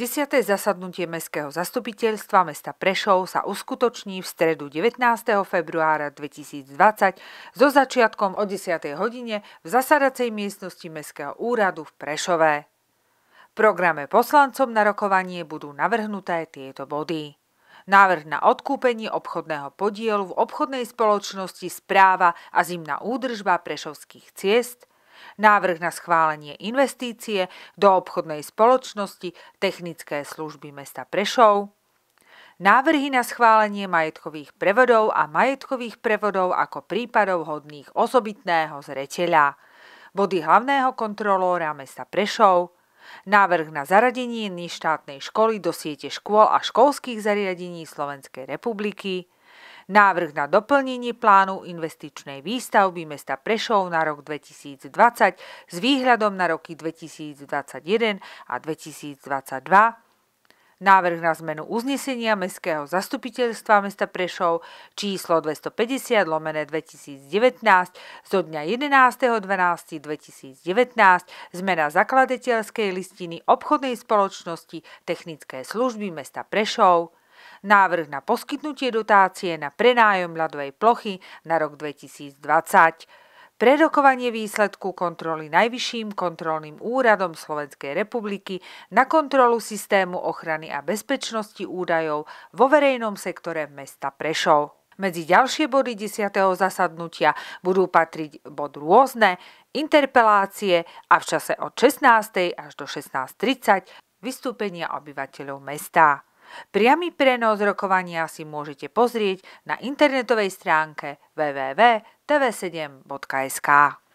10. zasadnutie Mestského zastupiteľstva mesta Prešov sa uskutoční v stredu 19. februára 2020 so začiatkom o 10. hodine v zasadacej miestnosti Mestského úradu v Prešové. V programe poslancom na rokovanie budú navrhnuté tieto body. Návrh na odkúpenie obchodného podielu v obchodnej spoločnosti Správa a zimná údržba prešovských ciest, návrh na schválenie investície do obchodnej spoločnosti Technické služby mesta Prešov, návrhy na schválenie majetkových prevodov a majetkových prevodov ako prípadov hodných osobitného zreteľa, body hlavného kontrolóra mesta Prešov, návrh na zaradenie neštátnej školy do siete škôl a školských zariadení Slovenskej republiky, Návrh na doplnenie plánu investičnej výstavby mesta Prešov na rok 2020 s výhľadom na roky 2021 a 2022 Návrh na zmenu uznesenia Mestského zastupiteľstva mesta Prešov číslo 250 lomene 2019 zo dňa 11.12.2019 zmena zakladateľskej listiny obchodnej spoločnosti technické služby mesta Prešov návrh na poskytnutie dotácie na prenájom ľadovej plochy na rok 2020. Prerokovanie výsledku kontroly Najvyšším kontrolným úradom Slovenskej republiky na kontrolu systému ochrany a bezpečnosti údajov vo verejnom sektore mesta Prešov. Medzi ďalšie body 10. zasadnutia budú patriť bod rôzne, interpelácie a v čase od 16. až do 16.30 vystúpenia obyvateľov mesta. Priamy prenos rokovania si môžete pozrieť na internetovej stránke www.tv7.sk.